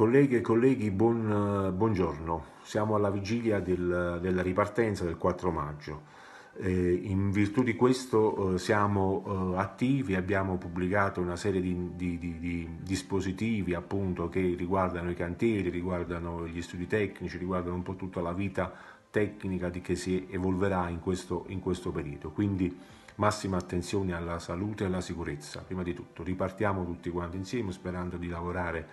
Colleghe e colleghi, buon, eh, buongiorno. Siamo alla vigilia del, della ripartenza del 4 maggio. Eh, in virtù di questo eh, siamo eh, attivi, abbiamo pubblicato una serie di, di, di, di dispositivi appunto, che riguardano i cantieri, riguardano gli studi tecnici, riguardano un po' tutta la vita tecnica che si evolverà in questo, in questo periodo. Quindi massima attenzione alla salute e alla sicurezza, prima di tutto. Ripartiamo tutti quanti insieme sperando di lavorare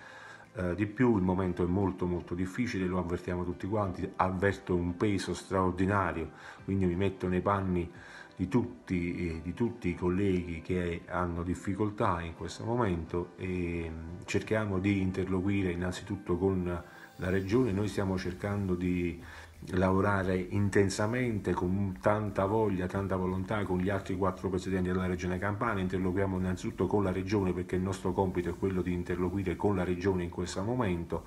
eh, di più, il momento è molto molto difficile, lo avvertiamo tutti quanti, avverto un peso straordinario, quindi mi metto nei panni di tutti, eh, di tutti i colleghi che hanno difficoltà in questo momento e mm, cerchiamo di interloquire innanzitutto con la Regione, noi stiamo cercando di lavorare intensamente con tanta voglia, tanta volontà con gli altri quattro presidenti della Regione Campania, interloquiamo innanzitutto con la Regione perché il nostro compito è quello di interloquire con la Regione in questo momento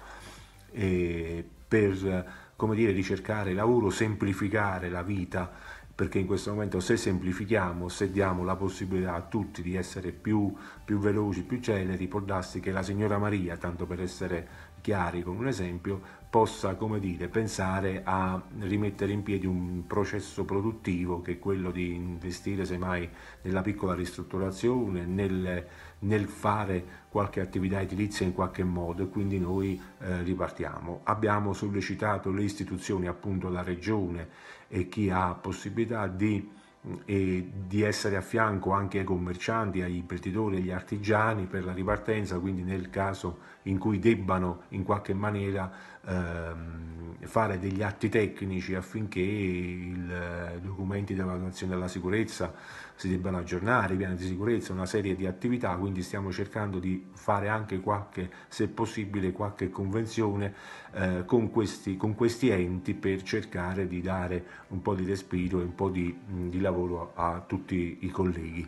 per come dire, ricercare lavoro, semplificare la vita perché in questo momento se semplifichiamo, se diamo la possibilità a tutti di essere più, più veloci, più celeri, può darsi che la signora Maria, tanto per essere chiari con un esempio, possa come dire, pensare a rimettere in piedi un processo produttivo che è quello di investire semmai nella piccola ristrutturazione, nel, nel fare qualche attività edilizia in qualche modo e quindi noi eh, ripartiamo. Abbiamo sollecitato le istituzioni, appunto la regione e chi ha possibilità di e di essere a fianco anche ai commercianti, agli imprenditori, agli artigiani per la ripartenza, quindi nel caso in cui debbano in qualche maniera ehm, fare degli atti tecnici affinché eh, i documenti della valutazione della sicurezza si debbano aggiornare, i piani di sicurezza, una serie di attività, quindi stiamo cercando di fare anche qualche, se possibile, qualche convenzione eh, con, questi, con, questi, enti per cercare di dare un po' di respiro e un po' di, di lavoro a tutti i colleghi.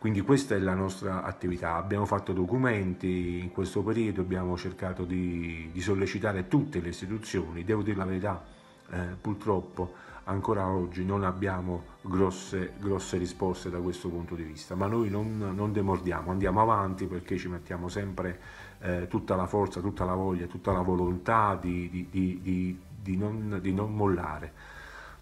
Quindi questa è la nostra attività. Abbiamo fatto documenti in questo periodo, abbiamo cercato di, di sollecitare tutte le istituzioni. Devo dire la verità, eh, purtroppo ancora oggi non abbiamo grosse, grosse, risposte da questo punto di vista, ma noi non, non demordiamo, andiamo avanti perché ci mettiamo sempre eh, tutta la forza, tutta la voglia, tutta la volontà di, di, di non, non mollare.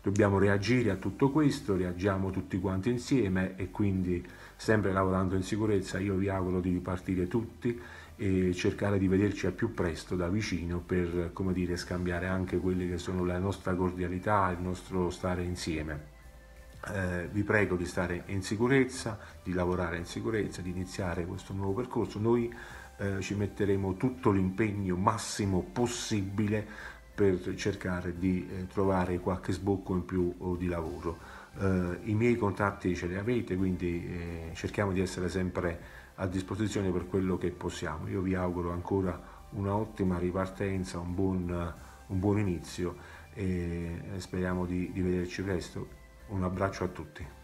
Dobbiamo reagire a tutto questo, reagiamo tutti quanti insieme e quindi sempre lavorando in sicurezza io vi auguro di ripartire tutti e cercare di vederci al più presto da vicino per come dire, scambiare anche quelle che sono la nostra cordialità, il nostro stare insieme. Eh, vi prego di stare in sicurezza, di lavorare in sicurezza, di iniziare questo nuovo percorso. Noi eh, ci metteremo tutto l'impegno massimo possibile per cercare di eh, trovare qualche sbocco in più di lavoro. Eh, I miei contatti ce li avete, quindi eh, cerchiamo di essere sempre a disposizione per quello che possiamo. Io vi auguro ancora un'ottima ripartenza, un buon, un buon inizio e speriamo di, di vederci presto. Un abbraccio a tutti.